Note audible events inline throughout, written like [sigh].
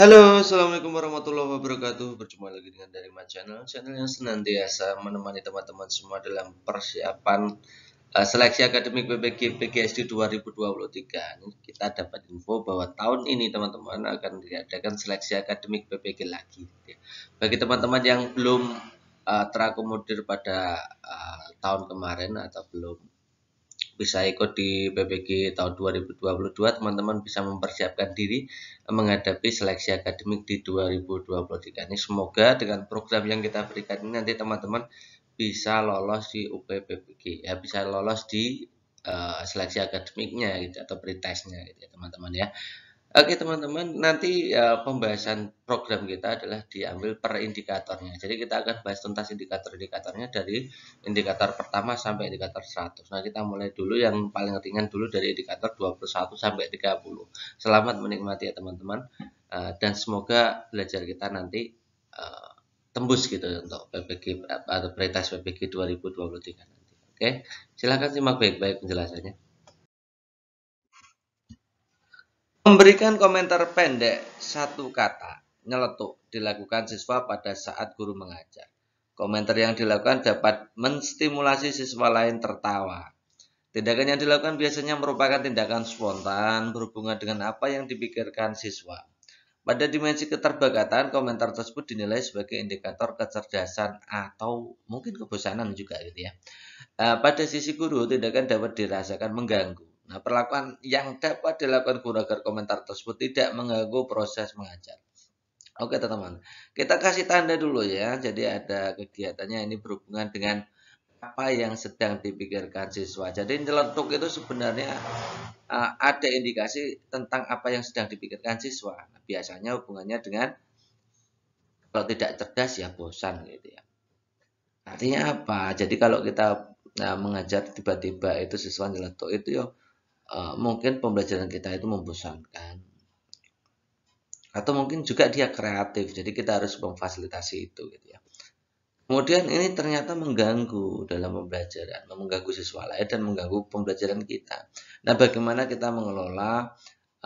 Halo, Assalamualaikum warahmatullahi wabarakatuh Berjumpa lagi dengan dari my Channel Channel yang senantiasa menemani teman-teman semua dalam persiapan uh, seleksi akademik PPG PGSD 2023 ini Kita dapat info bahwa tahun ini teman-teman akan diadakan seleksi akademik PPG lagi Bagi teman-teman yang belum uh, terakomodir pada uh, tahun kemarin atau belum bisa ikut di PBG tahun 2022 teman-teman bisa mempersiapkan diri menghadapi seleksi akademik di 2023 ini semoga dengan program yang kita berikan ini nanti teman-teman bisa lolos di UP PPG ya bisa lolos di uh, seleksi akademiknya gitu atau pretestnya gitu ya teman-teman ya Oke teman-teman, nanti ya, pembahasan program kita adalah diambil per indikatornya. Jadi kita akan bahas tuntas indikator-indikatornya dari indikator pertama sampai indikator 100. Nah kita mulai dulu yang paling ringan dulu dari indikator 21 sampai 30. Selamat menikmati ya teman-teman. Uh, dan semoga belajar kita nanti uh, tembus gitu untuk PPG atau Prioritas PPG 2023 nanti. Oke, silahkan simak baik-baik penjelasannya. Memberikan komentar pendek satu kata nyeletuk dilakukan siswa pada saat guru mengajar. Komentar yang dilakukan dapat menstimulasi siswa lain tertawa. Tindakan yang dilakukan biasanya merupakan tindakan spontan berhubungan dengan apa yang dipikirkan siswa. Pada dimensi keterbakatan, komentar tersebut dinilai sebagai indikator kecerdasan atau mungkin kebosanan juga gitu ya. Eh, pada sisi guru, tindakan dapat dirasakan mengganggu Nah, perlakuan yang dapat dilakukan guru agar komentar tersebut tidak mengganggu proses mengajar. Oke, teman-teman. Kita kasih tanda dulu ya. Jadi ada kegiatannya ini berhubungan dengan apa yang sedang dipikirkan siswa. Jadi nyelentuk itu sebenarnya uh, ada indikasi tentang apa yang sedang dipikirkan siswa. Nah, biasanya hubungannya dengan kalau tidak cerdas ya bosan gitu ya. Artinya apa? Jadi kalau kita nah, mengajar tiba-tiba itu siswa nyelentuk itu ya Eh, mungkin pembelajaran kita itu membosankan atau mungkin juga dia kreatif jadi kita harus memfasilitasi itu gitu ya kemudian ini ternyata mengganggu dalam pembelajaran mengganggu siswa lain dan mengganggu pembelajaran kita nah bagaimana kita mengelola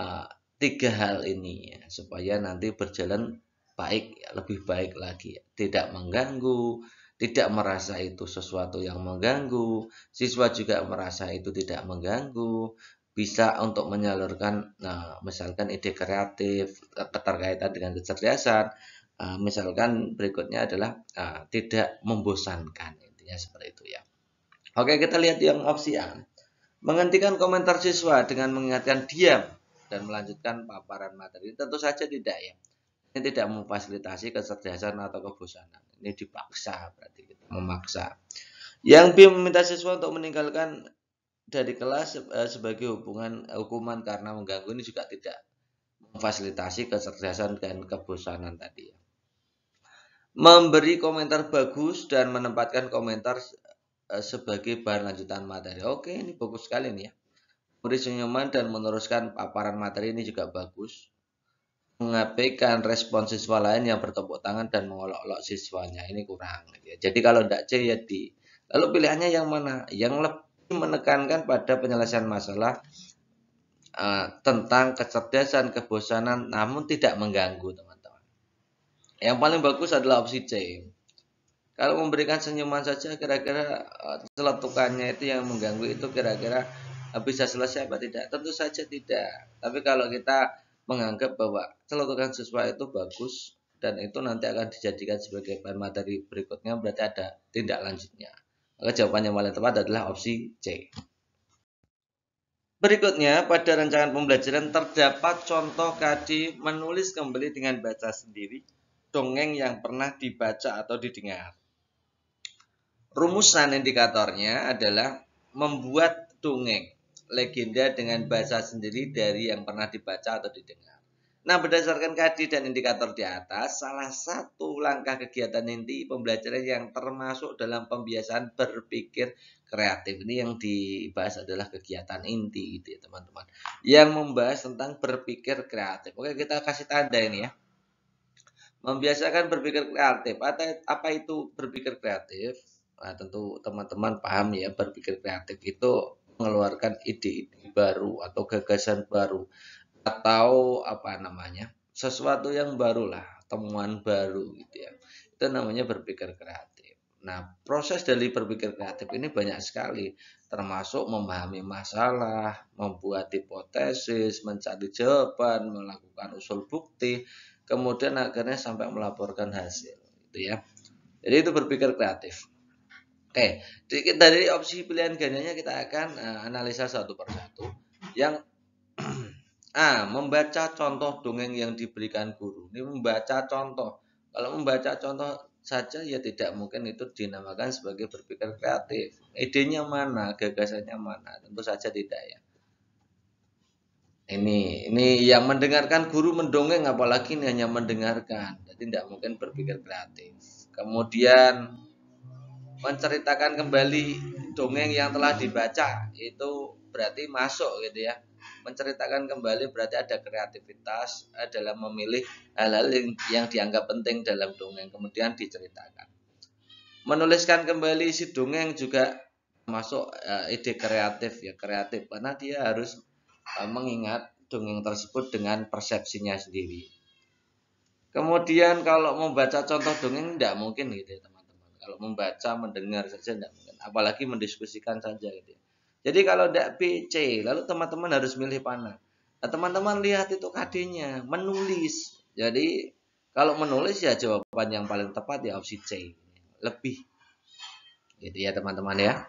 uh, tiga hal ini ya, supaya nanti berjalan baik lebih baik lagi tidak mengganggu tidak merasa itu sesuatu yang mengganggu, siswa juga merasa itu tidak mengganggu, bisa untuk menyalurkan nah, misalkan ide kreatif eh, keterkaitan dengan kecerdasan, uh, misalkan berikutnya adalah uh, tidak membosankan intinya seperti itu ya. Oke kita lihat yang opsi A. Menghentikan komentar siswa dengan mengingatkan diam dan melanjutkan paparan materi tentu saja tidak ya. Ini tidak memfasilitasi kecerdasan atau kebosanan ini dipaksa berarti kita memaksa yang B meminta siswa untuk meninggalkan dari kelas eh, sebagai hubungan hukuman karena mengganggu ini juga tidak memfasilitasi kecerdasan dan kebosanan tadi Memberi komentar bagus dan menempatkan komentar eh, sebagai bahan lanjutan materi. Oke, ini bagus sekali nih ya. Memberi senyuman dan meneruskan paparan materi ini juga bagus mengabaikan respon siswa lain yang bertepuk tangan dan mengolok-olok siswanya ini kurang ya. jadi kalau tidak C ya D lalu pilihannya yang mana yang lebih menekankan pada penyelesaian masalah uh, tentang kecerdasan kebosanan namun tidak mengganggu teman-teman yang paling bagus adalah opsi C kalau memberikan senyuman saja kira-kira uh, itu yang mengganggu itu kira-kira eh, bisa selesai apa tidak tentu saja tidak tapi kalau kita menganggap bahwa celotokan siswa itu bagus dan itu nanti akan dijadikan sebagai bahan materi berikutnya berarti ada tindak lanjutnya. Maka jawaban yang paling tepat adalah opsi C. Berikutnya, pada rancangan pembelajaran terdapat contoh KD menulis kembali dengan baca sendiri dongeng yang pernah dibaca atau didengar. Rumusan indikatornya adalah membuat dongeng legenda dengan bahasa sendiri dari yang pernah dibaca atau didengar. Nah, berdasarkan kaji dan indikator di atas, salah satu langkah kegiatan inti pembelajaran yang termasuk dalam pembiasaan berpikir kreatif ini yang dibahas adalah kegiatan inti gitu ya, teman-teman. Yang membahas tentang berpikir kreatif. Oke, kita kasih tanda ini ya. Membiasakan berpikir kreatif. Apa itu berpikir kreatif? Nah, tentu teman-teman paham ya berpikir kreatif itu mengeluarkan ide-ide baru atau gagasan baru atau apa namanya sesuatu yang barulah temuan baru gitu ya itu namanya berpikir kreatif nah proses dari berpikir kreatif ini banyak sekali termasuk memahami masalah membuat hipotesis mencari jawaban melakukan usul bukti kemudian akhirnya sampai melaporkan hasil gitu ya jadi itu berpikir kreatif Oke, sedikit dari opsi pilihan gandanya kita akan uh, analisa satu persatu. Yang [clears throat] A. Membaca contoh dongeng yang diberikan guru. Ini membaca contoh. Kalau membaca contoh saja ya tidak mungkin itu dinamakan sebagai berpikir kreatif. Idenya mana, gagasannya mana, tentu saja tidak ya. Ini, ini yang mendengarkan guru mendongeng apalagi ini hanya mendengarkan, jadi tidak mungkin berpikir kreatif. Kemudian menceritakan kembali dongeng yang telah dibaca itu berarti masuk gitu ya menceritakan kembali berarti ada kreativitas dalam memilih hal-hal yang dianggap penting dalam dongeng kemudian diceritakan menuliskan kembali si dongeng juga masuk eh, ide kreatif ya kreatif karena dia harus eh, mengingat dongeng tersebut dengan persepsinya sendiri kemudian kalau membaca contoh dongeng tidak mungkin gitu ya, kalau membaca, mendengar saja tidak mungkin. Apalagi mendiskusikan saja gitu. ya. Jadi kalau tidak PC, lalu teman-teman harus milih mana? Nah, teman-teman lihat itu kd menulis. Jadi kalau menulis ya jawaban yang paling tepat ya opsi C. Lebih. Gitu ya teman-teman ya.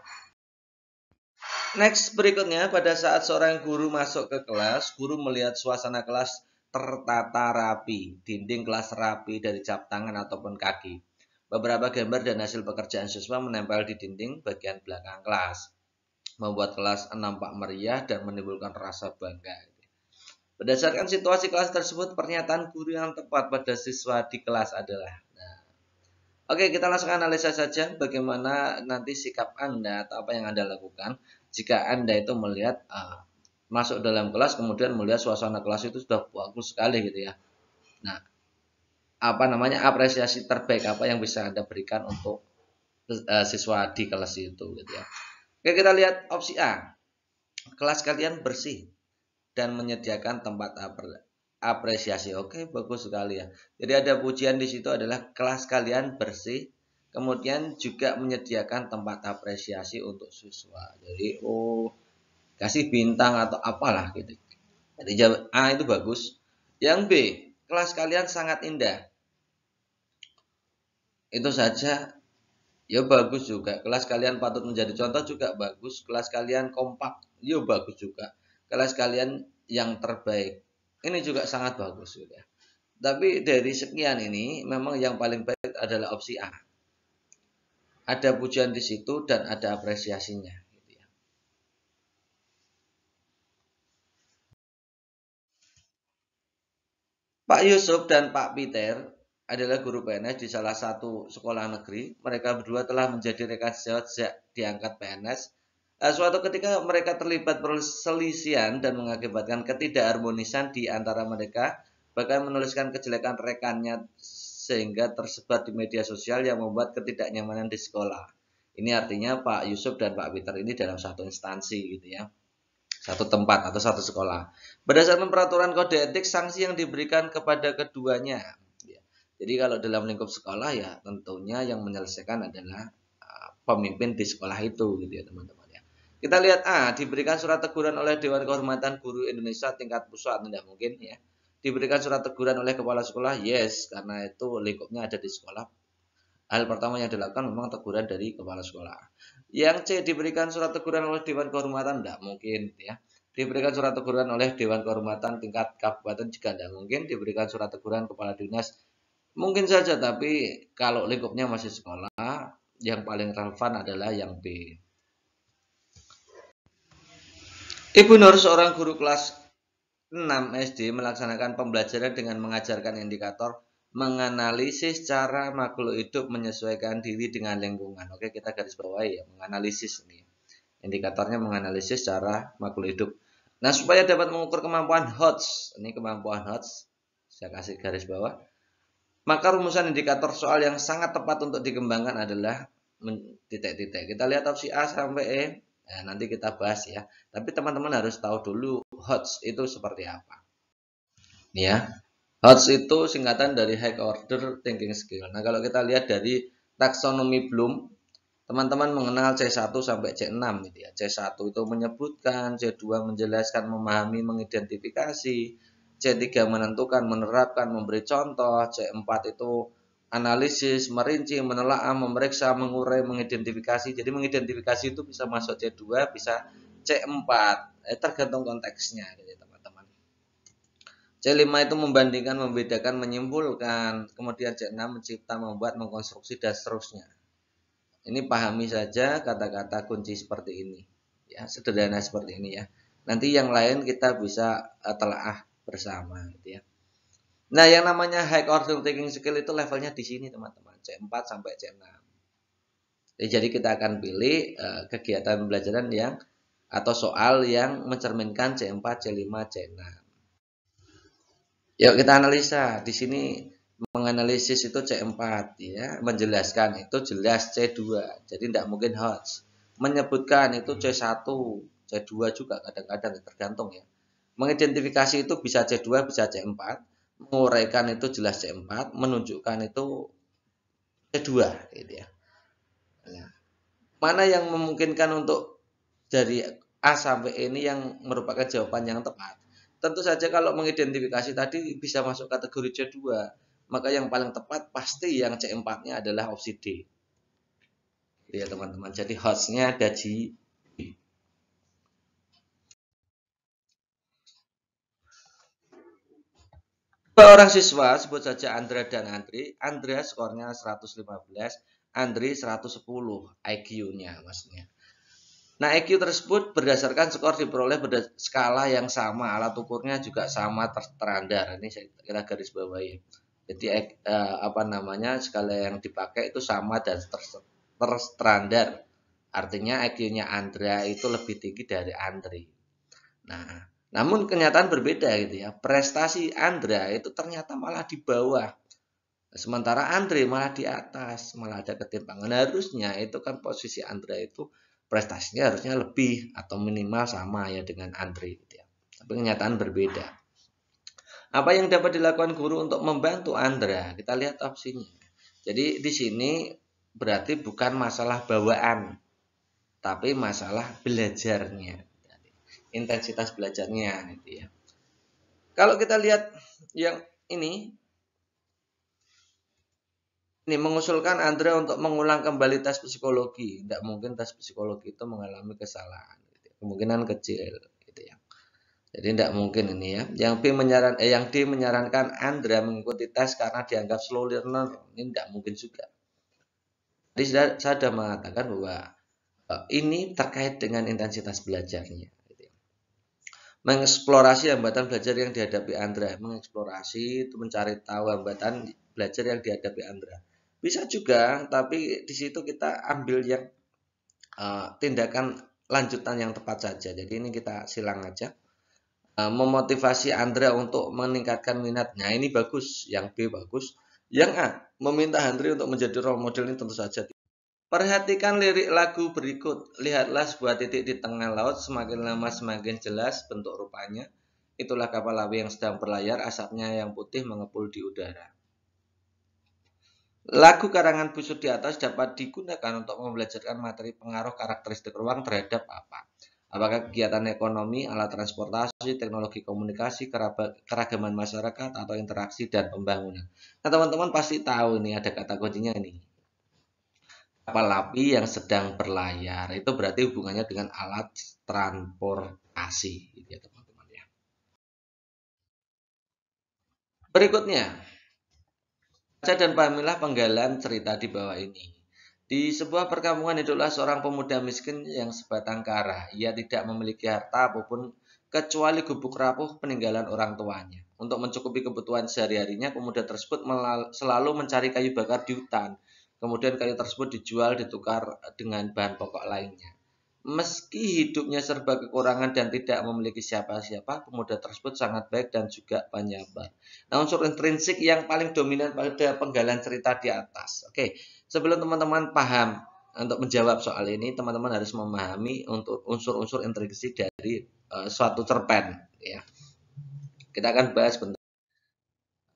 Next berikutnya pada saat seorang guru masuk ke kelas, guru melihat suasana kelas tertata rapi, dinding kelas rapi dari cap tangan ataupun kaki. Beberapa gambar dan hasil pekerjaan siswa menempel di dinding bagian belakang kelas, membuat kelas nampak meriah dan menimbulkan rasa bangga. Berdasarkan situasi kelas tersebut, pernyataan guru yang tepat pada siswa di kelas adalah. Nah, oke, kita langsung analisa saja bagaimana nanti sikap Anda atau apa yang Anda lakukan jika Anda itu melihat uh, masuk dalam kelas kemudian melihat suasana kelas itu sudah bagus sekali gitu ya. Nah, apa namanya apresiasi terbaik apa yang bisa anda berikan untuk uh, siswa di kelas itu gitu ya oke kita lihat opsi A kelas kalian bersih dan menyediakan tempat apresiasi oke bagus sekali ya jadi ada pujian di situ adalah kelas kalian bersih kemudian juga menyediakan tempat apresiasi untuk siswa jadi oh kasih bintang atau apalah gitu jadi A itu bagus yang B kelas kalian sangat indah. Itu saja. Ya bagus juga. Kelas kalian patut menjadi contoh juga bagus. Kelas kalian kompak. Ya bagus juga. Kelas kalian yang terbaik. Ini juga sangat bagus sudah. Ya. Tapi dari sekian ini memang yang paling baik adalah opsi A. Ada pujian di situ dan ada apresiasinya. Pak Yusuf dan Pak Peter adalah guru PNS di salah satu sekolah negeri. Mereka berdua telah menjadi rekan sejawat sejak diangkat PNS. Eh, suatu ketika mereka terlibat perselisihan dan mengakibatkan ketidakharmonisan di antara mereka, bahkan menuliskan kejelekan rekannya sehingga tersebar di media sosial yang membuat ketidaknyamanan di sekolah. Ini artinya Pak Yusuf dan Pak Peter ini dalam satu instansi gitu ya satu tempat atau satu sekolah. Berdasarkan peraturan kode etik, sanksi yang diberikan kepada keduanya. Ya. Jadi kalau dalam lingkup sekolah ya tentunya yang menyelesaikan adalah ah, pemimpin di sekolah itu gitu ya teman-teman ya. Kita lihat A, ah, diberikan surat teguran oleh Dewan Kehormatan Guru Indonesia tingkat pusat tidak mungkin ya. Diberikan surat teguran oleh kepala sekolah, yes, karena itu lingkupnya ada di sekolah. Hal pertama yang dilakukan memang teguran dari kepala sekolah. Yang C diberikan surat teguran oleh Dewan Kehormatan tidak mungkin ya. Diberikan surat teguran oleh Dewan Kehormatan tingkat kabupaten juga tidak mungkin. Diberikan surat teguran kepala dinas mungkin saja tapi kalau lingkupnya masih sekolah yang paling relevan adalah yang B. Ibu Nur seorang guru kelas 6 SD melaksanakan pembelajaran dengan mengajarkan indikator menganalisis cara makhluk hidup menyesuaikan diri dengan lingkungan. Oke, kita garis bawahi ya, menganalisis ini. Indikatornya menganalisis cara makhluk hidup. Nah, supaya dapat mengukur kemampuan hots ini kemampuan hots saya kasih garis bawah. Maka rumusan indikator soal yang sangat tepat untuk dikembangkan adalah titik-titik. Kita lihat opsi A sampai E, nah, nanti kita bahas ya. Tapi teman-teman harus tahu dulu hots itu seperti apa. Nih ya, HOTS itu singkatan dari High Order Thinking Skill. Nah, kalau kita lihat dari taksonomi Bloom, teman-teman mengenal C1 sampai C6 gitu ya. C1 itu menyebutkan, C2 menjelaskan, memahami, mengidentifikasi, C3 menentukan, menerapkan, memberi contoh, C4 itu analisis, merinci, menelaah, memeriksa, mengurai, mengidentifikasi. Jadi mengidentifikasi itu bisa masuk C2, bisa C4, eh, tergantung konteksnya gitu ya, teman. C5 itu membandingkan, membedakan, menyimpulkan. Kemudian C6 mencipta, membuat, mengkonstruksi dan seterusnya. Ini pahami saja kata-kata kunci seperti ini. Ya, sederhana seperti ini ya. Nanti yang lain kita bisa eh, telaah bersama gitu ya. Nah, yang namanya high order thinking skill itu levelnya di sini, teman-teman. C4 sampai C6. Eh, jadi kita akan pilih eh, kegiatan pembelajaran yang atau soal yang mencerminkan C4, C5, C6. Yuk kita analisa. Di sini menganalisis itu C4 ya, menjelaskan itu jelas C2. Jadi tidak mungkin hoax. Menyebutkan itu C1, C2 juga kadang-kadang tergantung ya. Mengidentifikasi itu bisa C2, bisa C4. Menguraikan itu jelas C4, menunjukkan itu C2 gitu ya. ya. mana yang memungkinkan untuk dari A sampai E ini yang merupakan jawaban yang tepat? Tentu saja kalau mengidentifikasi tadi bisa masuk kategori C2, maka yang paling tepat pasti yang C4-nya adalah opsi D. Ya teman-teman, jadi hostnya ada G. Dua orang siswa, sebut saja Andrea dan Andri. Andrea skornya 115, Andri 110 IQ-nya maksudnya. Nah, EQ tersebut berdasarkan skor diperoleh pada skala yang sama, alat ukurnya juga sama terstandar Ini saya kira garis bawahi. Jadi eh, apa namanya skala yang dipakai itu sama dan terstandar. Artinya EQ-nya Andrea itu lebih tinggi dari Andri. Nah, namun kenyataan berbeda gitu ya. Prestasi Andrea itu ternyata malah di bawah. Sementara Andre malah di atas, malah ada ketimpangan. Harusnya itu kan posisi Andrea itu prestasinya harusnya lebih atau minimal sama ya dengan Andre gitu ya. Tapi kenyataan berbeda. Apa yang dapat dilakukan guru untuk membantu Andra? Kita lihat opsinya. Jadi di sini berarti bukan masalah bawaan, tapi masalah belajarnya. Intensitas belajarnya gitu ya. Kalau kita lihat yang ini ini mengusulkan Andre untuk mengulang kembali tes psikologi. Tidak mungkin tes psikologi itu mengalami kesalahan. Gitu ya. Kemungkinan kecil. Gitu ya. Jadi tidak mungkin ini ya. Yang B menyaran, eh, yang D menyarankan Andre mengikuti tes karena dianggap slow learner. Ini tidak mungkin juga. Jadi saya sudah mengatakan bahwa eh, ini terkait dengan intensitas belajarnya. Gitu ya. Mengeksplorasi hambatan belajar yang dihadapi Andre. Mengeksplorasi itu mencari tahu hambatan belajar yang dihadapi Andra. Bisa juga, tapi di situ kita ambil yang uh, tindakan lanjutan yang tepat saja. Jadi ini kita silang aja. Uh, memotivasi Andrea untuk meningkatkan minatnya. Ini bagus, yang B bagus. Yang A, meminta Andrea untuk menjadi role model ini tentu saja. Perhatikan lirik lagu berikut. Lihatlah sebuah titik di tengah laut, semakin lama semakin jelas bentuk rupanya. Itulah kapal laut yang sedang berlayar, asapnya yang putih mengepul di udara. Lagu karangan busur di atas dapat digunakan untuk membelajarkan materi pengaruh karakteristik ruang terhadap apa. Apakah kegiatan ekonomi, alat transportasi, teknologi komunikasi, keragaman masyarakat, atau interaksi dan pembangunan. Nah teman-teman pasti tahu ini ada kata kuncinya ini. Kapal api yang sedang berlayar itu berarti hubungannya dengan alat transportasi. Gitu ya, teman-teman, ya. Berikutnya, Baca dan pahamilah penggalan cerita di bawah ini. Di sebuah perkampungan hiduplah seorang pemuda miskin yang sebatang kara. Ia tidak memiliki harta apapun kecuali gubuk rapuh peninggalan orang tuanya. Untuk mencukupi kebutuhan sehari-harinya, pemuda tersebut selalu mencari kayu bakar di hutan. Kemudian kayu tersebut dijual ditukar dengan bahan pokok lainnya meski hidupnya serba kekurangan dan tidak memiliki siapa-siapa, pemuda tersebut sangat baik dan juga penyabar. Nah, unsur intrinsik yang paling dominan pada penggalan cerita di atas. Oke, sebelum teman-teman paham untuk menjawab soal ini, teman-teman harus memahami untuk unsur-unsur intrinsik dari uh, suatu cerpen. Ya, kita akan bahas bentar.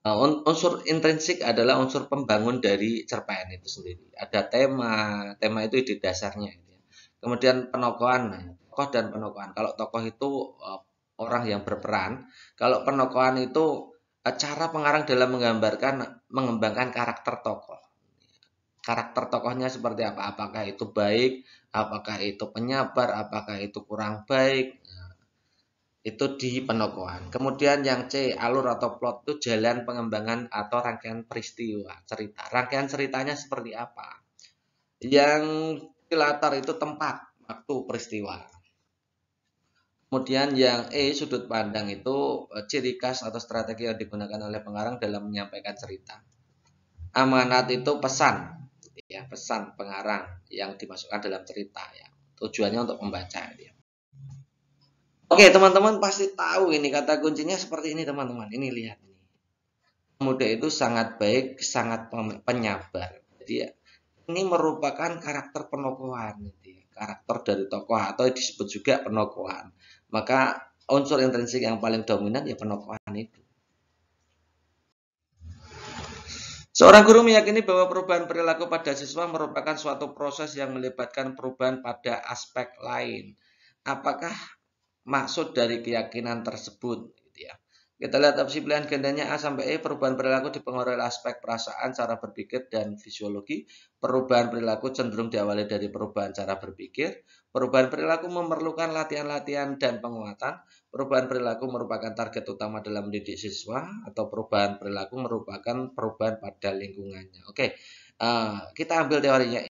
Uh, unsur intrinsik adalah unsur pembangun dari cerpen itu sendiri. Ada tema, tema itu ide dasarnya Kemudian penokohan, tokoh dan penokohan. Kalau tokoh itu eh, orang yang berperan, kalau penokohan itu eh, cara pengarang dalam menggambarkan mengembangkan karakter tokoh. Karakter tokohnya seperti apa? Apakah itu baik? Apakah itu penyabar? Apakah itu kurang baik? itu di penokohan. Kemudian yang C, alur atau plot itu jalan pengembangan atau rangkaian peristiwa, cerita. Rangkaian ceritanya seperti apa? Yang latar itu tempat, waktu, peristiwa. Kemudian yang E sudut pandang itu e, ciri khas atau strategi yang digunakan oleh pengarang dalam menyampaikan cerita. Amanat itu pesan, ya pesan pengarang yang dimasukkan dalam cerita ya. Tujuannya untuk membaca ya. Oke, teman-teman pasti tahu ini kata kuncinya seperti ini teman-teman. Ini lihat ini. Pemuda itu sangat baik, sangat penyabar. Jadi ini merupakan karakter penokohan gitu ya. karakter dari tokoh atau disebut juga penokohan maka unsur intrinsik yang paling dominan ya penokohan itu Seorang guru meyakini bahwa perubahan perilaku pada siswa merupakan suatu proses yang melibatkan perubahan pada aspek lain. Apakah maksud dari keyakinan tersebut? Gitu ya. Kita lihat opsi pilihan gandanya A sampai E, perubahan perilaku di oleh aspek perasaan, cara berpikir, dan fisiologi. Perubahan perilaku cenderung diawali dari perubahan cara berpikir. Perubahan perilaku memerlukan latihan-latihan dan penguatan. Perubahan perilaku merupakan target utama dalam mendidik siswa, atau perubahan perilaku merupakan perubahan pada lingkungannya. Oke, eh, kita ambil teorinya.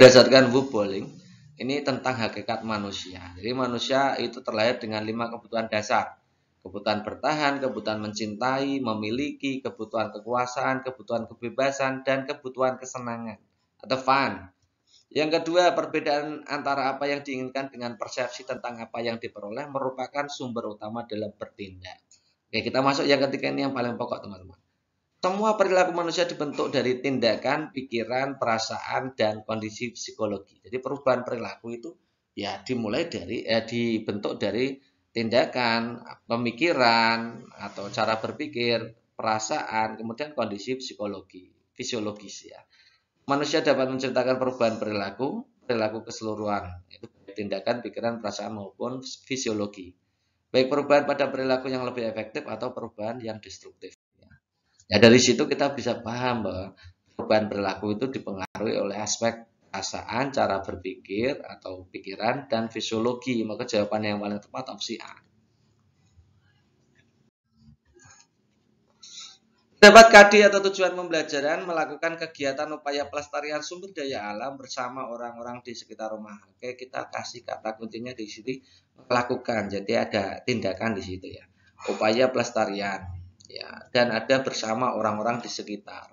Berdasarkan Wu ini tentang hakikat manusia. Jadi manusia itu terlahir dengan lima kebutuhan dasar kebutuhan bertahan, kebutuhan mencintai, memiliki, kebutuhan kekuasaan, kebutuhan kebebasan, dan kebutuhan kesenangan atau fun. Yang kedua, perbedaan antara apa yang diinginkan dengan persepsi tentang apa yang diperoleh merupakan sumber utama dalam bertindak. Oke, kita masuk yang ketiga ini yang paling pokok, teman-teman. Semua perilaku manusia dibentuk dari tindakan, pikiran, perasaan, dan kondisi psikologi. Jadi perubahan perilaku itu ya dimulai dari eh, dibentuk dari tindakan, pemikiran atau cara berpikir, perasaan, kemudian kondisi psikologi, fisiologis ya. Manusia dapat menceritakan perubahan perilaku, perilaku keseluruhan, itu tindakan, pikiran, perasaan maupun fisiologi. Baik perubahan pada perilaku yang lebih efektif atau perubahan yang destruktif. ya, ya dari situ kita bisa paham bahwa perubahan perilaku itu dipengaruhi oleh aspek perasaan, cara berpikir atau pikiran dan fisiologi. Maka jawaban yang paling tepat opsi A. Dapat KD atau tujuan pembelajaran melakukan kegiatan upaya pelestarian sumber daya alam bersama orang-orang di sekitar rumah. Oke, kita kasih kata kuncinya di sini melakukan. Jadi ada tindakan di situ ya. Upaya pelestarian ya dan ada bersama orang-orang di sekitar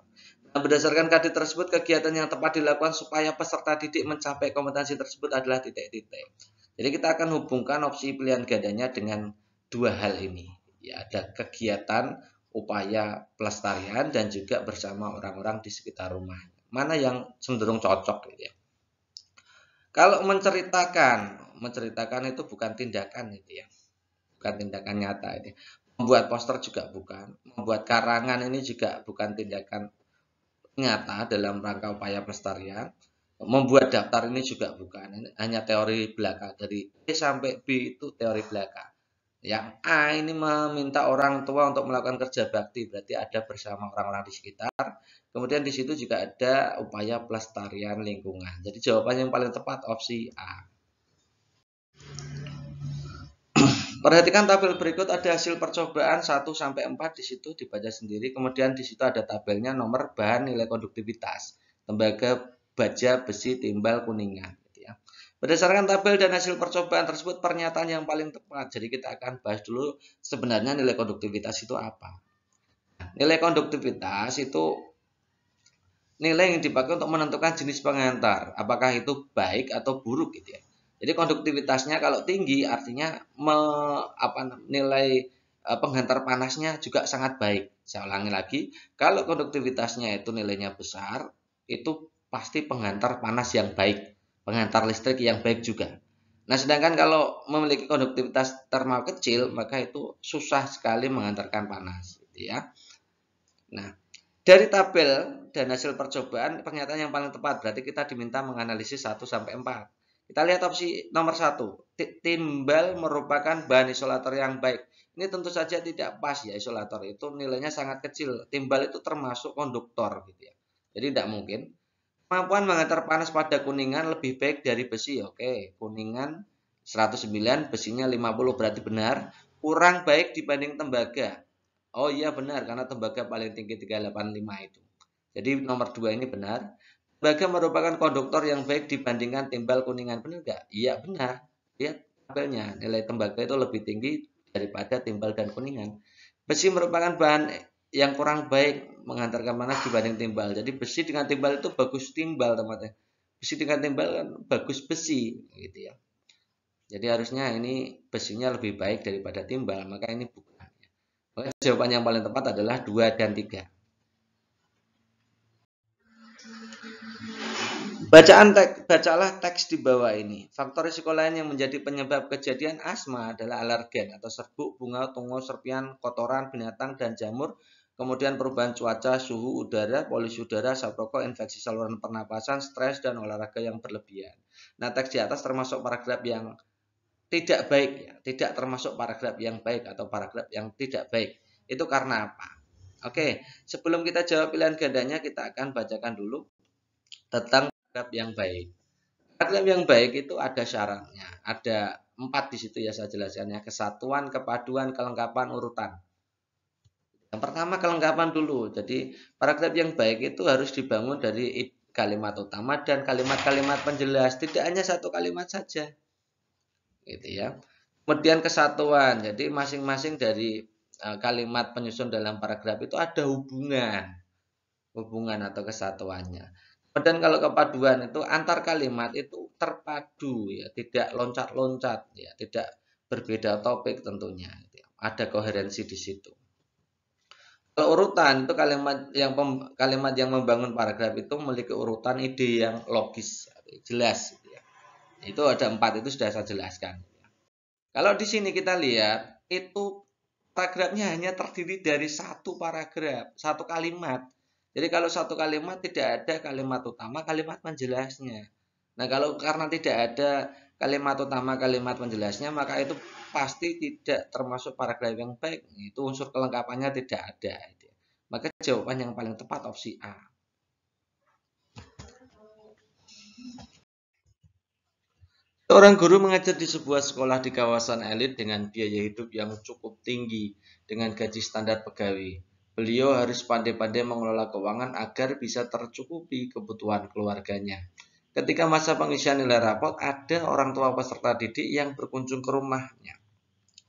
berdasarkan KD tersebut, kegiatan yang tepat dilakukan supaya peserta didik mencapai kompetensi tersebut adalah titik-titik. Jadi kita akan hubungkan opsi pilihan gandanya dengan dua hal ini. Ya, ada kegiatan, upaya pelestarian, dan juga bersama orang-orang di sekitar rumah. Mana yang cenderung cocok gitu ya. Kalau menceritakan, menceritakan itu bukan tindakan gitu ya. Bukan tindakan nyata ini. Gitu. Membuat poster juga bukan. Membuat karangan ini juga bukan tindakan nyata dalam rangka upaya pelestarian. Membuat daftar ini juga bukan ini hanya teori belaka dari A sampai B itu teori belaka. Yang A ini meminta orang tua untuk melakukan kerja bakti, berarti ada bersama orang-orang di sekitar. Kemudian di situ juga ada upaya pelestarian lingkungan. Jadi jawaban yang paling tepat opsi A. Perhatikan tabel berikut ada hasil percobaan 1 sampai 4 di situ dibaca sendiri. Kemudian di situ ada tabelnya nomor bahan nilai konduktivitas, tembaga, baja, besi, timbal, kuningan gitu ya. Berdasarkan tabel dan hasil percobaan tersebut pernyataan yang paling tepat. Jadi kita akan bahas dulu sebenarnya nilai konduktivitas itu apa. Nilai konduktivitas itu nilai yang dipakai untuk menentukan jenis pengantar, apakah itu baik atau buruk gitu ya. Jadi konduktivitasnya kalau tinggi artinya me, apa, nilai eh, penghantar panasnya juga sangat baik. Saya ulangi lagi, kalau konduktivitasnya itu nilainya besar, itu pasti penghantar panas yang baik, penghantar listrik yang baik juga. Nah, sedangkan kalau memiliki konduktivitas termal kecil, maka itu susah sekali menghantarkan panas, gitu ya. Nah, dari tabel dan hasil percobaan, pernyataan yang paling tepat berarti kita diminta menganalisis 1 sampai 4. Kita lihat opsi nomor satu. Timbal merupakan bahan isolator yang baik. Ini tentu saja tidak pas ya isolator itu nilainya sangat kecil. Timbal itu termasuk konduktor gitu ya. Jadi tidak mungkin. Kemampuan mengantar panas pada kuningan lebih baik dari besi. Oke, kuningan 109, besinya 50 berarti benar. Kurang baik dibanding tembaga. Oh iya benar karena tembaga paling tinggi 385 itu. Jadi nomor 2 ini benar. Baga merupakan konduktor yang baik dibandingkan timbal kuningan. Benar nggak? Iya benar. Lihat tabelnya. Nilai tembaga itu lebih tinggi daripada timbal dan kuningan. Besi merupakan bahan yang kurang baik menghantarkan panas dibanding timbal. Jadi besi dengan timbal itu bagus timbal teman-teman. Besi dengan timbal kan bagus besi gitu ya. Jadi harusnya ini besinya lebih baik daripada timbal, maka ini bukan. Maka jawaban yang paling tepat adalah 2 dan 3. Bacaan tek, bacalah teks di bawah ini. Faktor risiko lain yang menjadi penyebab kejadian asma adalah alergen atau serbuk, bunga, tunggu, serpian, kotoran, binatang, dan jamur. Kemudian perubahan cuaca, suhu udara, polusi udara, sabroko infeksi saluran pernapasan, stres, dan olahraga yang berlebihan. Nah, teks di atas termasuk paragraf yang tidak baik, ya. tidak termasuk paragraf yang baik atau paragraf yang tidak baik. Itu karena apa? Oke, sebelum kita jawab pilihan gandanya, kita akan bacakan dulu tentang adab yang baik. Adab yang baik itu ada syaratnya. Ada empat di situ ya saya jelaskan ya. Kesatuan, kepaduan, kelengkapan, urutan. Yang pertama kelengkapan dulu. Jadi paragraf yang baik itu harus dibangun dari kalimat utama dan kalimat-kalimat penjelas. Tidak hanya satu kalimat saja. Gitu ya. Kemudian kesatuan. Jadi masing-masing dari e, kalimat penyusun dalam paragraf itu ada hubungan. Hubungan atau kesatuannya. Kemudian kalau kepaduan itu antar kalimat itu terpadu ya, tidak loncat-loncat ya, tidak berbeda topik tentunya. Gitu ya. Ada koherensi di situ. Kalau urutan itu kalimat yang pem, kalimat yang membangun paragraf itu memiliki urutan ide yang logis, jelas. Gitu ya. Itu ada empat itu sudah saya jelaskan. Kalau di sini kita lihat itu paragrafnya hanya terdiri dari satu paragraf, satu kalimat jadi kalau satu kalimat tidak ada kalimat utama, kalimat penjelasnya. Nah, kalau karena tidak ada kalimat utama, kalimat penjelasnya, maka itu pasti tidak termasuk paragraf yang baik. Itu unsur kelengkapannya tidak ada. Gitu. Maka jawaban yang paling tepat opsi A. Seorang guru mengajar di sebuah sekolah di kawasan elit dengan biaya hidup yang cukup tinggi dengan gaji standar pegawai. Beliau harus pandai-pandai mengelola keuangan agar bisa tercukupi kebutuhan keluarganya. Ketika masa pengisian nilai rapot, ada orang tua peserta didik yang berkunjung ke rumahnya.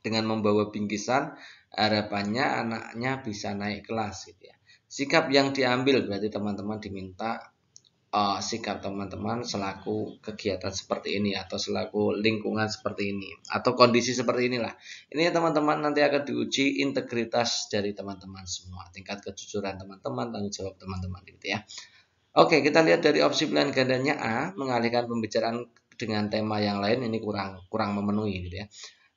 Dengan membawa bingkisan, harapannya anaknya bisa naik kelas. Gitu ya. Sikap yang diambil berarti teman-teman diminta uh, sikap teman-teman selaku kegiatan seperti ini atau selaku lingkungan seperti ini atau kondisi seperti inilah. Ini ya, teman-teman nanti akan diuji integritas dari teman-teman semua, tingkat kejujuran teman-teman, tanggung jawab teman-teman gitu ya. Oke, kita lihat dari opsi pilihan gandanya A mengalihkan pembicaraan dengan tema yang lain ini kurang kurang memenuhi gitu ya.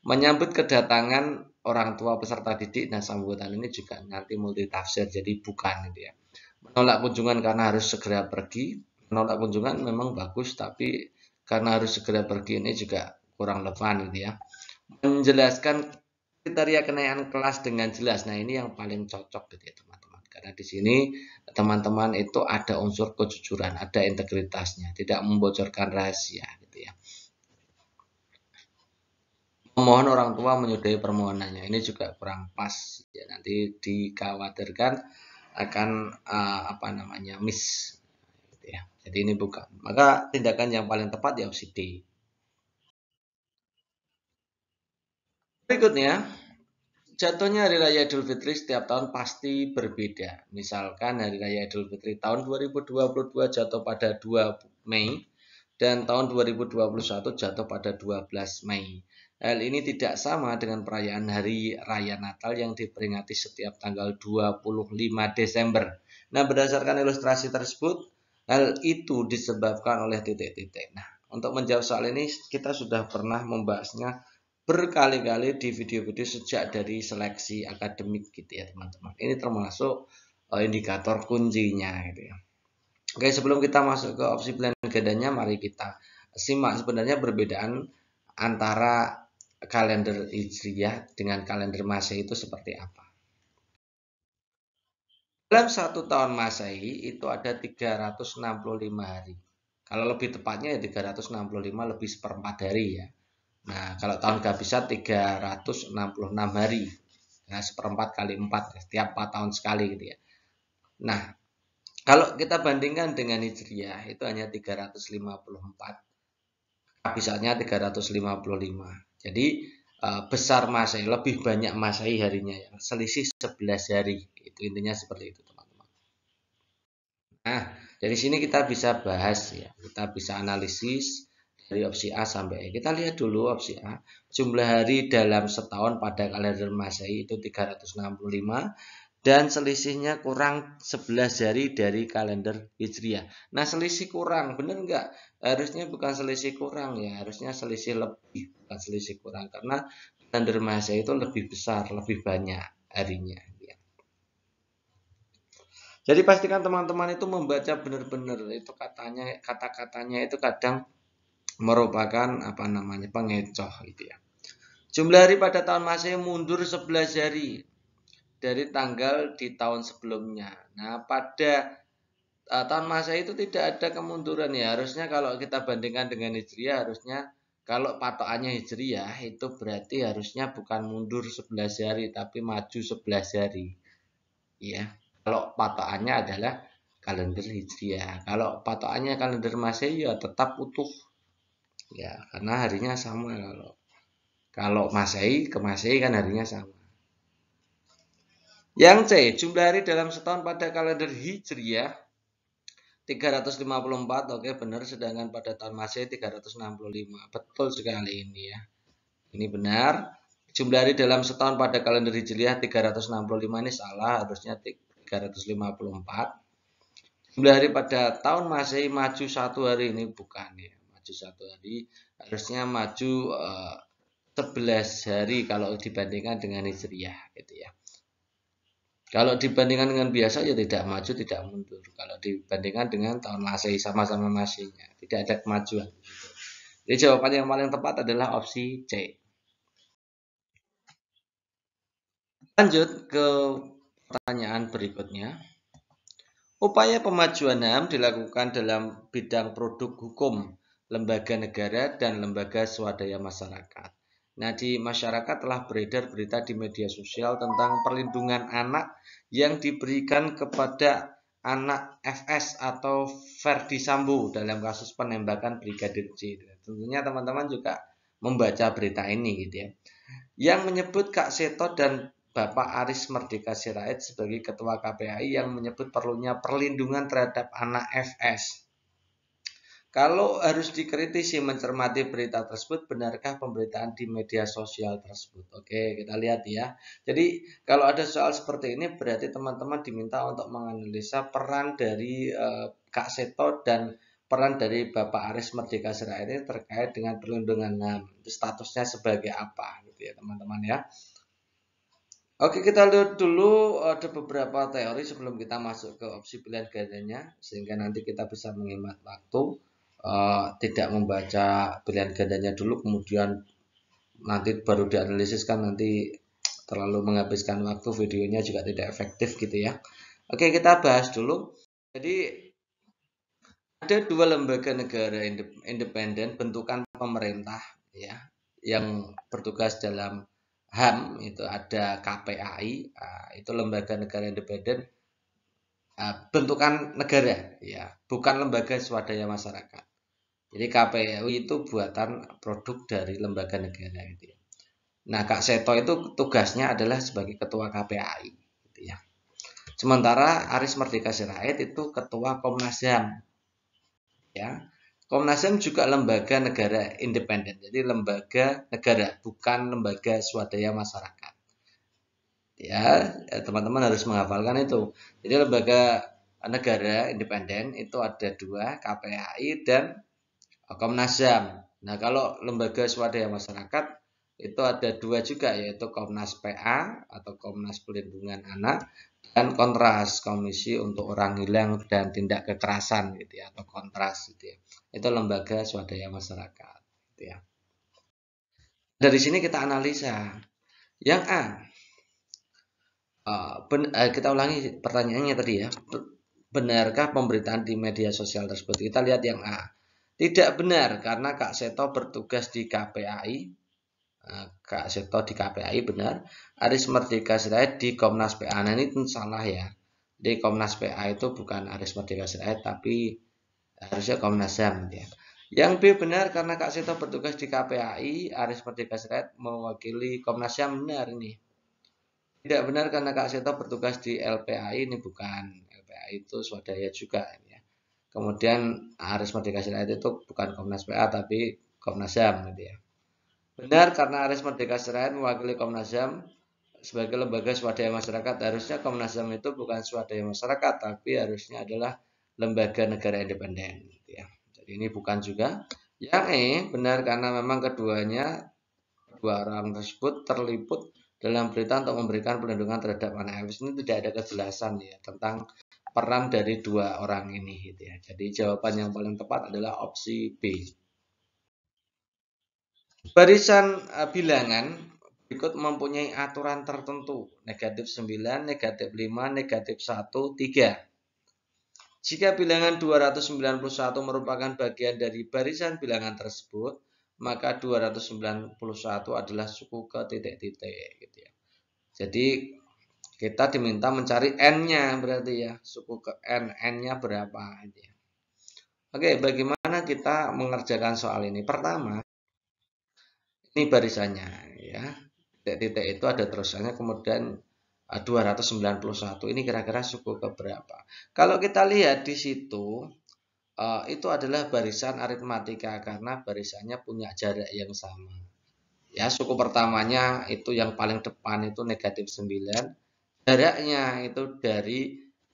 Menyambut kedatangan orang tua peserta didik dan nah, sambutan ini juga nanti multitafsir jadi bukan gitu ya Menolak kunjungan karena harus segera pergi. Menolak kunjungan memang bagus, tapi karena harus segera pergi ini juga kurang relevan gitu ya. Menjelaskan kriteria kenaikan kelas dengan jelas. Nah, ini yang paling cocok gitu ya, teman-teman. Karena di sini teman-teman itu ada unsur kejujuran, ada integritasnya, tidak membocorkan rahasia gitu ya. Memohon orang tua menyudahi permohonannya. Ini juga kurang pas ya. Nanti dikhawatirkan akan uh, apa namanya miss gitu ya. Jadi ini bukan. Maka tindakan yang paling tepat ya OCD. Berikutnya, jatuhnya Hari Raya Idul Fitri setiap tahun pasti berbeda. Misalkan Hari Raya Idul Fitri tahun 2022 jatuh pada 2 Mei dan tahun 2021 jatuh pada 12 Mei. Hal ini tidak sama dengan perayaan Hari Raya Natal yang diperingati setiap tanggal 25 Desember. Nah, berdasarkan ilustrasi tersebut, hal itu disebabkan oleh titik-titik. Nah, untuk menjawab soal ini, kita sudah pernah membahasnya berkali-kali di video-video sejak dari seleksi akademik gitu ya, teman-teman. Ini termasuk eh, indikator kuncinya gitu ya. Oke, sebelum kita masuk ke opsi pilihan gadanya, mari kita simak sebenarnya perbedaan antara kalender Hijriah dengan kalender Masehi itu seperti apa. Dalam satu tahun Masehi itu ada 365 hari. Kalau lebih tepatnya ya 365 lebih seperempat hari ya. Nah, kalau tahun bisa 366 hari. Nah, seperempat kali 4, ya, setiap empat tahun sekali gitu ya. Nah, kalau kita bandingkan dengan Hijriah itu hanya 354. kabisatnya 355. Jadi eh, besar Masai, ya, lebih banyak Masai harinya, yang selisih 11 hari. Itu intinya seperti itu, teman-teman. Nah, dari sini kita bisa bahas ya, kita bisa analisis dari opsi A sampai E. Kita lihat dulu opsi A. Jumlah hari dalam setahun pada kalender Masehi itu 365 dan selisihnya kurang 11 jari dari kalender Hijriah. Nah, selisih kurang, benar enggak? Harusnya bukan selisih kurang ya, harusnya selisih lebih, bukan selisih kurang. Karena kalender Masehi itu lebih besar, lebih banyak harinya. Ya. Jadi pastikan teman-teman itu membaca benar-benar. Itu katanya kata-katanya itu kadang merupakan apa namanya pengecoh itu ya. Jumlah hari pada tahun Masehi mundur 11 hari dari tanggal di tahun sebelumnya. Nah, pada uh, tahun masa itu tidak ada kemunduran ya. Harusnya kalau kita bandingkan dengan Hijriah harusnya kalau patokannya Hijriah itu berarti harusnya bukan mundur 11 hari tapi maju 11 hari. Ya. Kalau patokannya adalah kalender Hijriah. Kalau patokannya kalender Masehi ya tetap utuh. Ya, karena harinya sama kalau kalau Masehi ke Masehi kan harinya sama. Yang C, jumlah hari dalam setahun pada kalender Hijriah 354, oke benar. Sedangkan pada tahun Masehi 365, betul sekali ini ya. Ini benar. Jumlah hari dalam setahun pada kalender Hijriah 365 ini salah, harusnya 354. Jumlah hari pada tahun Masehi maju satu hari ini bukan ya, maju satu hari harusnya maju uh, eh, 11 hari kalau dibandingkan dengan Hijriah gitu ya. Kalau dibandingkan dengan biasa ya tidak maju, tidak mundur. Kalau dibandingkan dengan tahun Masehi sama-sama masihnya, tidak ada kemajuan. Jadi jawaban yang paling tepat adalah opsi C. Lanjut ke pertanyaan berikutnya. Upaya pemajuan HAM dilakukan dalam bidang produk hukum, lembaga negara, dan lembaga swadaya masyarakat. Nah, di masyarakat telah beredar berita di media sosial tentang perlindungan anak yang diberikan kepada anak FS atau Verdi Sambo dalam kasus penembakan Brigadir J. Tentunya teman-teman juga membaca berita ini gitu ya. Yang menyebut Kak Seto dan Bapak Aris Merdeka Sirait sebagai ketua KPAI yang menyebut perlunya perlindungan terhadap anak FS. Kalau harus dikritisi mencermati berita tersebut, benarkah pemberitaan di media sosial tersebut? Oke, kita lihat ya. Jadi, kalau ada soal seperti ini, berarti teman-teman diminta untuk menganalisa peran dari eh, Kak Seto dan peran dari Bapak Aris Merdeka Serai ini terkait dengan perlindungan HAM. Statusnya sebagai apa, gitu ya, teman-teman ya. Oke, kita lihat dulu ada beberapa teori sebelum kita masuk ke opsi pilihan gajahnya, sehingga nanti kita bisa menghemat waktu. Eh, tidak membaca pilihan gandanya dulu kemudian nanti baru dianalisis kan nanti terlalu menghabiskan waktu videonya juga tidak efektif gitu ya oke kita bahas dulu jadi ada dua lembaga negara independen bentukan pemerintah ya yang bertugas dalam HAM itu ada KPAI ah, itu lembaga negara independen ah, bentukan negara ya bukan lembaga swadaya masyarakat jadi KPU itu buatan produk dari lembaga negara gitu ya. Nah, Kak Seto itu tugasnya adalah sebagai ketua KPAI gitu ya. Sementara Aris Merdeka Sirait itu ketua Komnas HAM. Ya. Komnas HAM juga lembaga negara independen. Jadi lembaga negara, bukan lembaga swadaya masyarakat. Ya, eh, teman-teman harus menghafalkan itu. Jadi lembaga negara independen itu ada dua, KPAI dan Komnas HAM. Nah, kalau lembaga swadaya masyarakat itu ada dua juga yaitu Komnas PA atau Komnas Perlindungan Anak dan Kontras Komisi untuk Orang Hilang dan Tindak Kekerasan gitu ya atau Kontras gitu ya. Itu lembaga swadaya masyarakat gitu ya. Dari sini kita analisa. Yang A eh, eh, kita ulangi pertanyaannya tadi ya. Benarkah pemberitaan di media sosial tersebut? Kita lihat yang A. Tidak benar karena Kak Seto bertugas di KPAI. Eh, Kak Seto di KPAI benar. Aris Merdeka Sirait di Komnas PA. Nah ini salah ya. Di Komnas PA itu bukan Aris Merdeka Sirait tapi harusnya Komnas HAM ya. Yang B benar karena Kak Seto bertugas di KPAI, Aris Merdeka Sirait mewakili Komnas HAM benar ini. Tidak benar karena Kak Seto bertugas di LPAI ini bukan LPAI itu swadaya juga kemudian Aris Merdeka Sirait itu bukan Komnas PA tapi Komnas HAM gitu ya. Benar karena Aris Merdeka Sirait mewakili Komnas HAM sebagai lembaga swadaya masyarakat harusnya Komnas HAM itu bukan swadaya masyarakat tapi harusnya adalah lembaga negara independen gitu ya. Jadi ini bukan juga yang E benar karena memang keduanya dua orang tersebut terliput dalam berita untuk memberikan perlindungan terhadap anak Elvis ini tidak ada kejelasan ya tentang peran dari dua orang ini gitu ya. Jadi jawaban yang paling tepat adalah opsi B. Barisan uh, bilangan berikut mempunyai aturan tertentu. Negatif 9, negatif 5, negatif 1, 3. Jika bilangan 291 merupakan bagian dari barisan bilangan tersebut, maka 291 adalah suku ke titik-titik gitu ya. Jadi kita diminta mencari n-nya berarti ya, suku ke n, n-nya berapa gitu ya. Oke, bagaimana kita mengerjakan soal ini? Pertama, ini barisannya ya. Titik-titik itu ada terusannya kemudian 291. Eh, ini kira-kira suku ke berapa? Kalau kita lihat di situ eh, itu adalah barisan aritmatika karena barisannya punya jarak yang sama. Ya, suku pertamanya itu yang paling depan itu negatif 9, jaraknya itu dari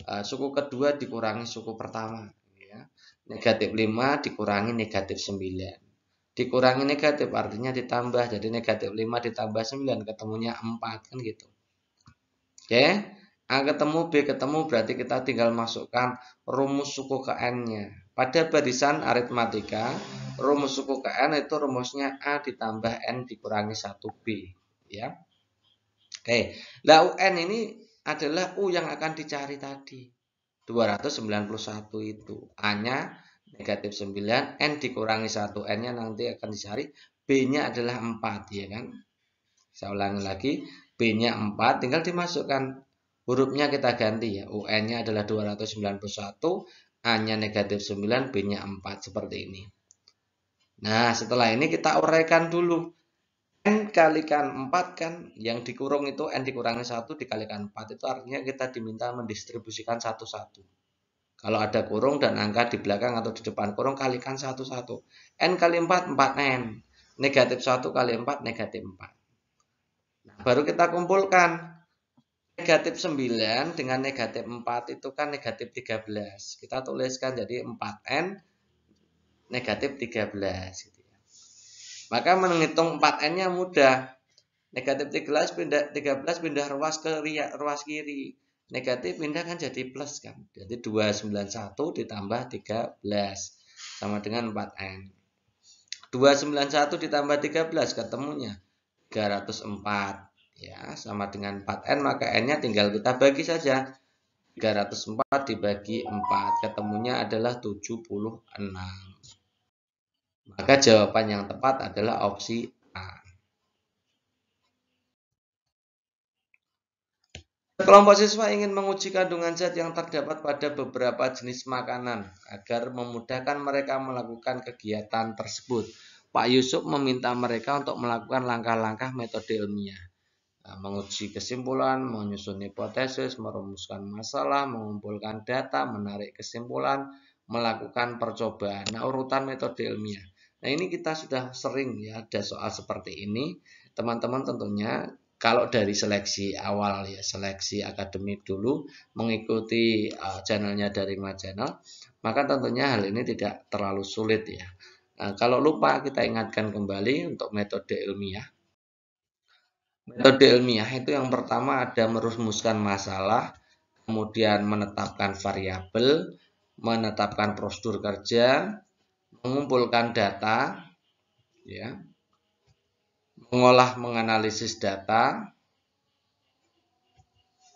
uh, suku kedua dikurangi suku pertama ya. negatif 5 dikurangi negatif 9 dikurangi negatif artinya ditambah jadi negatif 5 ditambah 9 ketemunya 4 kan gitu oke A ketemu B ketemu berarti kita tinggal masukkan rumus suku ke N-nya. Pada barisan aritmatika, rumus suku ke N itu rumusnya A ditambah N dikurangi 1B. Ya. Oke, nah un ini adalah u yang akan dicari tadi. 291 itu. A-nya negatif 9, N dikurangi 1, N-nya nanti akan dicari. B-nya adalah 4, ya kan? Saya ulangi lagi, B-nya 4, tinggal dimasukkan. Hurufnya kita ganti ya, UN-nya adalah 291, A-nya negatif 9, B-nya 4, seperti ini. Nah, setelah ini kita uraikan dulu N kalikan 4 kan yang dikurung itu N dikurangi 1 dikalikan 4 itu artinya kita diminta mendistribusikan satu-satu. Kalau ada kurung dan angka di belakang atau di depan kurung kalikan satu-satu. N kali 4 4N. Negatif 1 kali 4 negatif 4. Nah, baru kita kumpulkan. Negatif 9 dengan negatif 4 itu kan negatif 13. Kita tuliskan jadi 4N negatif 13. Gitu. Maka menghitung 4N-nya mudah. Negatif 13 pindah, 13 pindah ruas ke ruas kiri. Negatif pindah kan jadi plus kan. Jadi 291 ditambah 13 sama dengan 4N. 291 ditambah 13 ketemunya 304 ya sama dengan 4n maka n-nya tinggal kita bagi saja 304 dibagi 4 ketemunya adalah 76 maka jawaban yang tepat adalah opsi A. Kelompok siswa ingin menguji kandungan zat yang terdapat pada beberapa jenis makanan agar memudahkan mereka melakukan kegiatan tersebut. Pak Yusuf meminta mereka untuk melakukan langkah-langkah metode ilmiah. Nah, menguji kesimpulan, menyusun hipotesis, merumuskan masalah, mengumpulkan data, menarik kesimpulan, melakukan percobaan. Nah, urutan metode ilmiah. Nah ini kita sudah sering ya ada soal seperti ini. Teman-teman tentunya kalau dari seleksi awal ya seleksi akademik dulu mengikuti uh, channelnya dari My Channel, maka tentunya hal ini tidak terlalu sulit ya. Nah, kalau lupa kita ingatkan kembali untuk metode ilmiah. Metode ilmiah itu yang pertama ada merumuskan masalah, kemudian menetapkan variabel, menetapkan prosedur kerja, mengumpulkan data, ya, mengolah menganalisis data,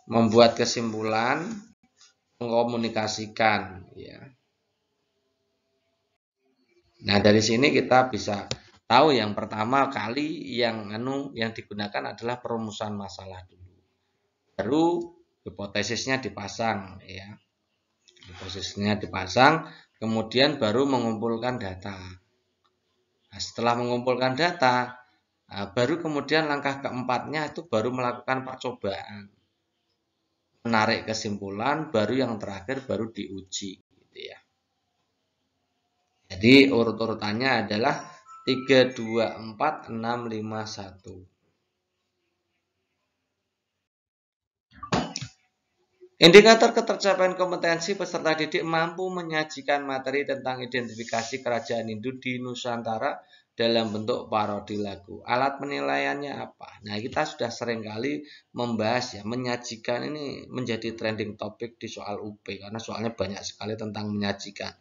membuat kesimpulan, mengkomunikasikan, ya. Nah dari sini kita bisa tahu yang pertama kali yang anu yang digunakan adalah perumusan masalah dulu, baru hipotesisnya dipasang, ya. Hipotesisnya dipasang, Kemudian baru mengumpulkan data. Nah, setelah mengumpulkan data, nah, baru kemudian langkah keempatnya itu baru melakukan percobaan. Menarik kesimpulan, baru yang terakhir baru diuji. Gitu ya. Jadi urut-urutannya adalah 3, 2, 4, 6, 5, 1. Indikator ketercapaian kompetensi peserta didik mampu menyajikan materi tentang identifikasi kerajaan Hindu di Nusantara dalam bentuk parodi lagu. Alat penilaiannya apa? Nah, kita sudah sering kali membahas ya, menyajikan ini menjadi trending topik di soal UP karena soalnya banyak sekali tentang menyajikan.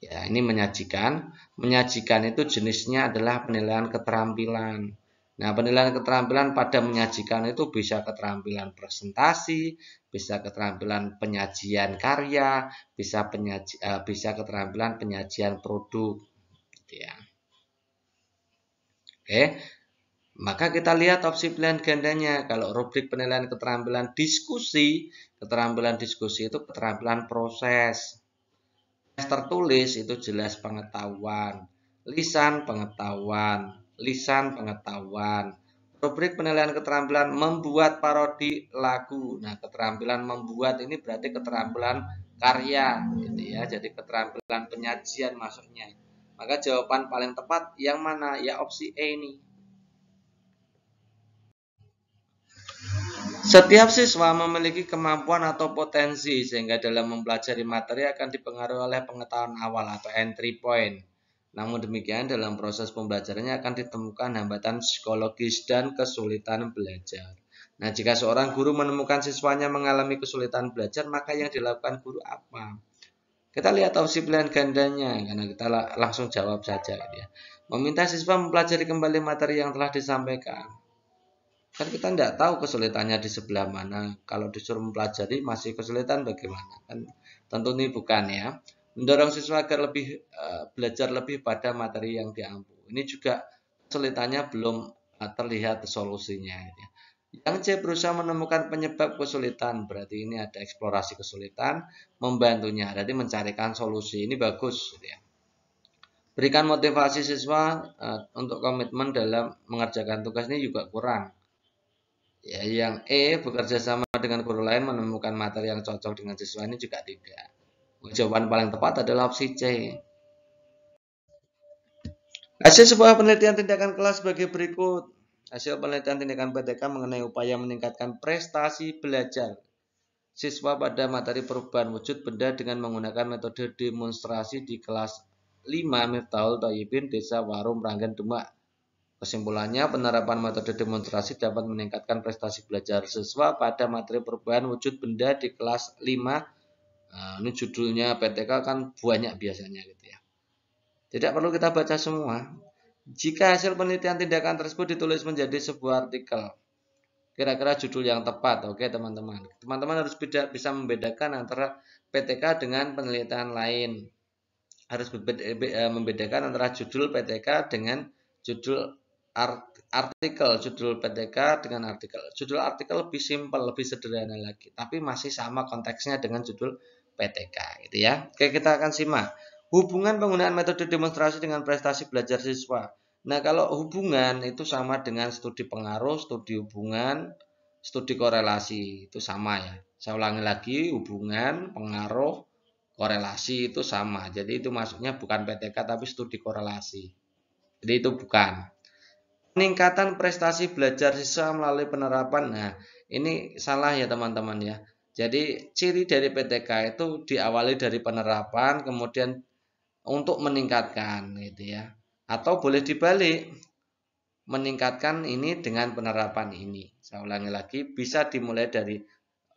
Ya, ini menyajikan. Menyajikan itu jenisnya adalah penilaian keterampilan. Nah, penilaian keterampilan pada menyajikan itu bisa keterampilan presentasi, bisa keterampilan penyajian karya, bisa penyaji, uh, bisa keterampilan penyajian produk gitu ya. Oke. Maka kita lihat opsi pilihan gandanya. Kalau rubrik penilaian keterampilan diskusi, keterampilan diskusi itu keterampilan proses. Tertulis itu jelas pengetahuan, lisan pengetahuan, lisan pengetahuan. Rubrik penilaian keterampilan membuat parodi lagu. Nah, keterampilan membuat ini berarti keterampilan karya gitu ya. Jadi keterampilan penyajian masuknya. Maka jawaban paling tepat yang mana? Ya opsi E ini. Setiap siswa memiliki kemampuan atau potensi sehingga dalam mempelajari materi akan dipengaruhi oleh pengetahuan awal atau entry point. Namun demikian, dalam proses pembelajarannya akan ditemukan hambatan psikologis dan kesulitan belajar. Nah, jika seorang guru menemukan siswanya mengalami kesulitan belajar, maka yang dilakukan guru apa? Kita lihat opsi pilihan gandanya, karena kita langsung jawab saja. Ya. Meminta siswa mempelajari kembali materi yang telah disampaikan. Kan kita tidak tahu kesulitannya di sebelah mana. Kalau disuruh mempelajari, masih kesulitan bagaimana? Kan tentu ini bukan ya mendorong siswa agar lebih eh, belajar lebih pada materi yang diampu. Ini juga kesulitannya belum eh, terlihat solusinya. Gitu ya. Yang C berusaha menemukan penyebab kesulitan, berarti ini ada eksplorasi kesulitan, membantunya, berarti mencarikan solusi. Ini bagus. Gitu ya. Berikan motivasi siswa eh, untuk komitmen dalam mengerjakan tugas ini juga kurang. Ya, yang E bekerja sama dengan guru lain menemukan materi yang cocok dengan siswa ini juga tidak. Jawaban paling tepat adalah opsi C. Hasil sebuah penelitian tindakan kelas sebagai berikut. Hasil penelitian tindakan PTK mengenai upaya meningkatkan prestasi belajar siswa pada materi perubahan wujud benda dengan menggunakan metode demonstrasi di kelas 5 Miftahul Toyibin Desa Warum Ranggen Demak. Kesimpulannya, penerapan metode demonstrasi dapat meningkatkan prestasi belajar siswa pada materi perubahan wujud benda di kelas 5 Nah, ini judulnya PTK kan banyak biasanya gitu ya. Tidak perlu kita baca semua. Jika hasil penelitian tindakan tersebut ditulis menjadi sebuah artikel, kira-kira judul yang tepat, oke teman-teman. Teman-teman harus beda, bisa membedakan antara PTK dengan penelitian lain. Harus e, membedakan antara judul PTK dengan judul artikel, judul PTK dengan artikel. Judul artikel lebih simpel, lebih sederhana lagi, tapi masih sama konteksnya dengan judul PTK gitu ya. Oke, kita akan simak hubungan penggunaan metode demonstrasi dengan prestasi belajar siswa. Nah, kalau hubungan itu sama dengan studi pengaruh, studi hubungan, studi korelasi itu sama ya. Saya ulangi lagi, hubungan, pengaruh, korelasi itu sama. Jadi itu masuknya bukan PTK tapi studi korelasi. Jadi itu bukan. Peningkatan prestasi belajar siswa melalui penerapan. Nah, ini salah ya teman-teman ya. Jadi ciri dari PTK itu diawali dari penerapan kemudian untuk meningkatkan gitu ya. Atau boleh dibalik meningkatkan ini dengan penerapan ini. Saya ulangi lagi, bisa dimulai dari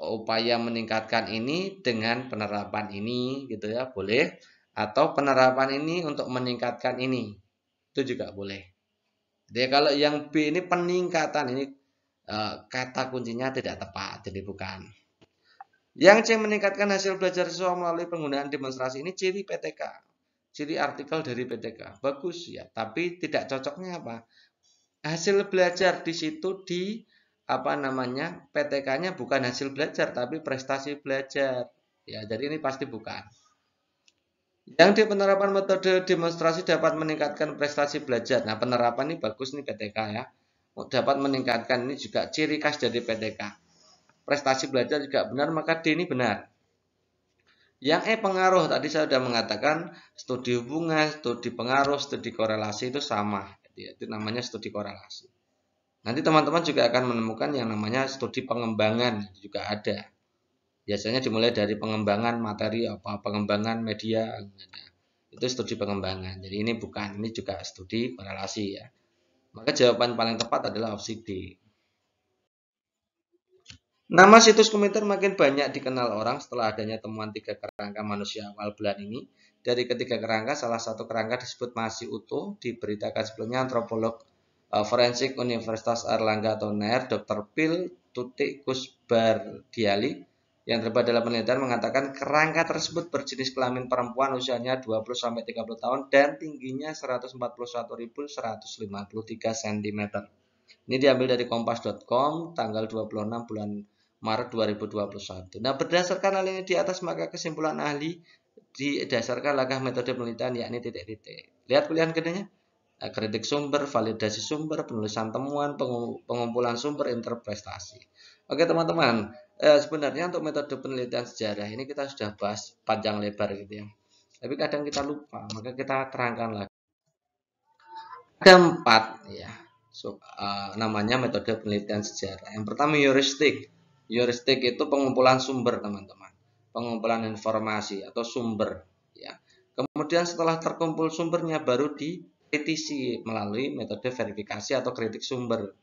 upaya meningkatkan ini dengan penerapan ini gitu ya, boleh atau penerapan ini untuk meningkatkan ini. Itu juga boleh. Jadi kalau yang B ini peningkatan ini eh, kata kuncinya tidak tepat, jadi bukan yang C meningkatkan hasil belajar siswa melalui penggunaan demonstrasi ini ciri PTK. Ciri artikel dari PTK. Bagus ya, tapi tidak cocoknya apa? Hasil belajar di situ di apa namanya? PTK-nya bukan hasil belajar tapi prestasi belajar. Ya, jadi ini pasti bukan. Yang di penerapan metode demonstrasi dapat meningkatkan prestasi belajar. Nah, penerapan ini bagus nih PTK ya. Dapat meningkatkan ini juga ciri khas dari PTK prestasi belajar juga benar, maka D ini benar. Yang E pengaruh, tadi saya sudah mengatakan studi hubungan, studi pengaruh, studi korelasi itu sama. Itu namanya studi korelasi. Nanti teman-teman juga akan menemukan yang namanya studi pengembangan juga ada. Biasanya dimulai dari pengembangan materi apa pengembangan media itu studi pengembangan. Jadi ini bukan, ini juga studi korelasi ya. Maka jawaban paling tepat adalah opsi D. Nama situs komentar makin banyak dikenal orang setelah adanya temuan tiga kerangka manusia awal bulan ini. Dari ketiga kerangka, salah satu kerangka disebut masih utuh. Diberitakan sebelumnya antropolog e, forensik Universitas Erlangga atau NER, Dr. Pil Tutik Diali, yang terlibat dalam penelitian mengatakan kerangka tersebut berjenis kelamin perempuan usianya 20-30 tahun dan tingginya 141.153 cm. Ini diambil dari kompas.com tanggal 26 bulan Maret 2021. Nah, berdasarkan hal ini di atas maka kesimpulan ahli didasarkan langkah metode penelitian yakni titik-titik. Lihat pilihan Nah, Kritik sumber, validasi sumber, penulisan temuan, pengumpulan sumber, interpretasi. Oke teman-teman, eh, sebenarnya untuk metode penelitian sejarah ini kita sudah bahas panjang lebar gitu ya. Tapi kadang kita lupa, maka kita terangkan lagi. Ada empat ya so, uh, namanya metode penelitian sejarah. Yang pertama heuristik. Heuristik itu pengumpulan sumber, teman-teman. Pengumpulan informasi atau sumber, ya. Kemudian setelah terkumpul sumbernya baru dikritisi melalui metode verifikasi atau kritik sumber.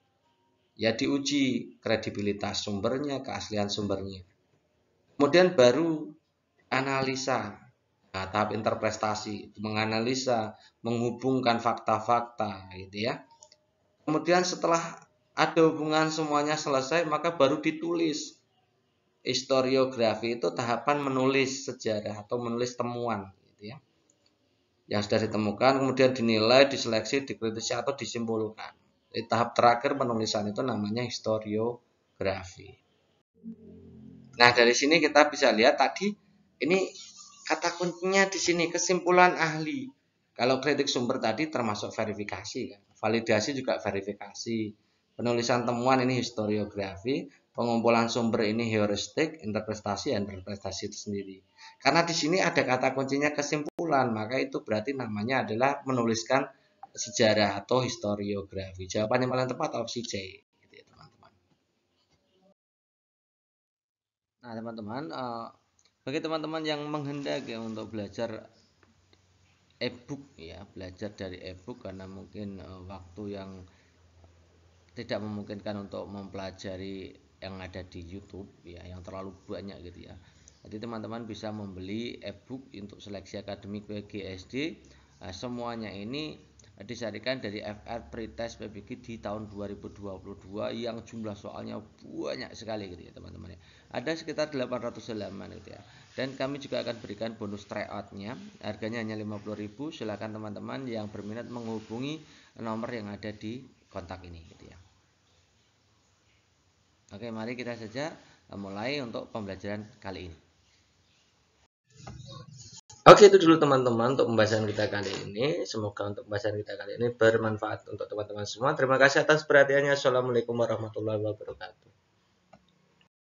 Ya diuji kredibilitas sumbernya, keaslian sumbernya. Kemudian baru analisa. Nah, tahap interpretasi menganalisa, menghubungkan fakta-fakta gitu ya Kemudian setelah ada hubungan semuanya selesai, maka baru ditulis. Historiografi itu tahapan menulis sejarah atau menulis temuan, gitu ya. Yang sudah ditemukan, kemudian dinilai, diseleksi, dikritisi atau disimpulkan. Di tahap terakhir penulisan itu namanya historiografi. Nah, dari sini kita bisa lihat tadi ini kata kuncinya di sini kesimpulan ahli. Kalau kritik sumber tadi termasuk verifikasi, kan? validasi juga verifikasi. Penulisan temuan ini historiografi, pengumpulan sumber ini heuristik, interpretasi dan interpretasi itu sendiri. Karena di sini ada kata kuncinya kesimpulan, maka itu berarti namanya adalah menuliskan sejarah atau historiografi. Jawaban yang paling tepat opsi C. Gitu ya, teman-teman. Nah, teman-teman, eh, bagi teman-teman yang menghendaki untuk belajar e-book ya belajar dari e-book karena mungkin uh, waktu yang tidak memungkinkan untuk mempelajari yang ada di YouTube ya yang terlalu banyak gitu ya jadi teman-teman bisa membeli e-book untuk seleksi akademik PGSD nah, semuanya ini disarikan dari FR Pretest PBG di tahun 2022 yang jumlah soalnya banyak sekali gitu ya teman-teman ya. Ada sekitar 800 halaman gitu ya. Dan kami juga akan berikan bonus tryoutnya Harganya hanya 50000 Silahkan teman-teman yang berminat menghubungi nomor yang ada di kontak ini gitu ya. Oke mari kita saja eh, mulai untuk pembelajaran kali ini Oke itu dulu teman-teman untuk pembahasan kita kali ini Semoga untuk pembahasan kita kali ini bermanfaat untuk teman-teman semua Terima kasih atas perhatiannya Assalamualaikum warahmatullahi wabarakatuh